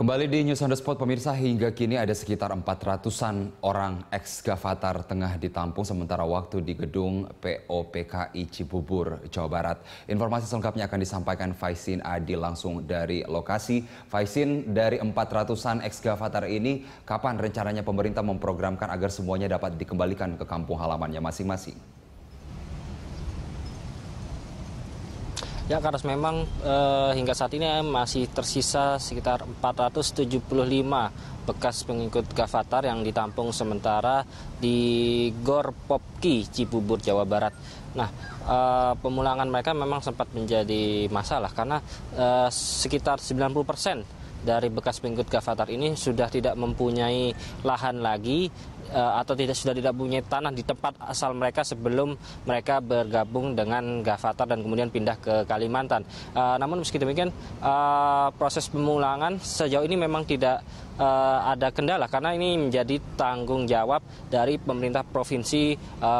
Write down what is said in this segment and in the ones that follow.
Kembali di News on the Spot, pemirsa, hingga kini ada sekitar 400-an orang ekskavator tengah ditampung sementara waktu di gedung POPKI Cibubur, Jawa Barat. Informasi selengkapnya akan disampaikan Faisin Adi langsung dari lokasi. Faisin, dari 400-an ekskavator ini, kapan rencananya pemerintah memprogramkan agar semuanya dapat dikembalikan ke kampung halamannya masing-masing? Ya, karena memang eh, hingga saat ini masih tersisa sekitar 475 bekas pengikut Gavatar yang ditampung sementara di Gor Popki, Cibubur, Jawa Barat. Nah, eh, pemulangan mereka memang sempat menjadi masalah karena eh, sekitar 90 persen dari bekas pengikut Gavatar ini sudah tidak mempunyai lahan lagi eh, atau tidak sudah tidak punya tanah di tempat asal mereka sebelum mereka bergabung dengan Gavatar dan kemudian pindah ke Kalimantan. Uh, namun meski demikian uh, proses pemulangan sejauh ini memang tidak uh, ada kendala karena ini menjadi tanggung jawab dari pemerintah provinsi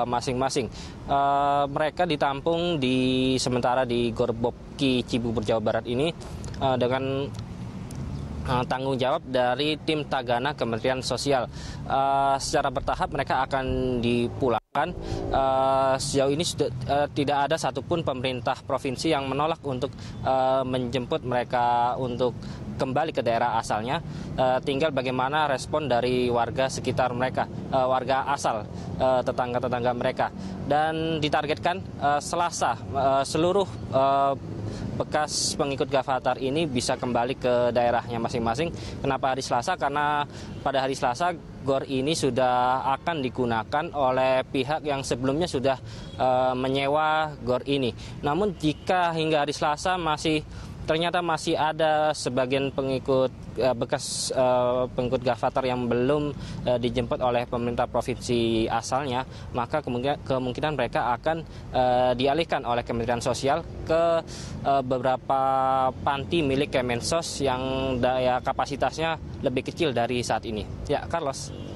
masing-masing. Uh, mereka ditampung di sementara di Gorbopki Cibubur Jawa Barat ini uh, dengan Eh, tanggung jawab dari tim Tagana Kementerian Sosial. Uh, secara bertahap mereka akan dipulangkan. Uh, sejauh ini sudah, uh, tidak ada satupun pemerintah provinsi yang menolak untuk uh, menjemput mereka untuk kembali ke daerah asalnya. Uh, tinggal bagaimana respon dari warga sekitar mereka, uh, warga asal tetangga-tetangga uh, mereka. Dan ditargetkan uh, Selasa uh, seluruh uh, bekas pengikut Gavatar ini bisa kembali ke daerahnya masing-masing masing-masing. Kenapa hari Selasa? Karena pada hari Selasa gor ini sudah akan digunakan oleh pihak yang sebelumnya sudah uh, menyewa gor ini. Namun jika hingga hari Selasa masih ternyata masih ada sebagian pengikut uh, bekas uh, pengikut Gavatar yang belum uh, dijemput oleh pemerintah provinsi asalnya, maka kemungkinan, kemungkinan mereka akan uh, dialihkan oleh Kementerian Sosial ke uh, beberapa panti milik Kemensos yang daya kapasitasnya lebih kecil dari saat ini. Ya, Carlos.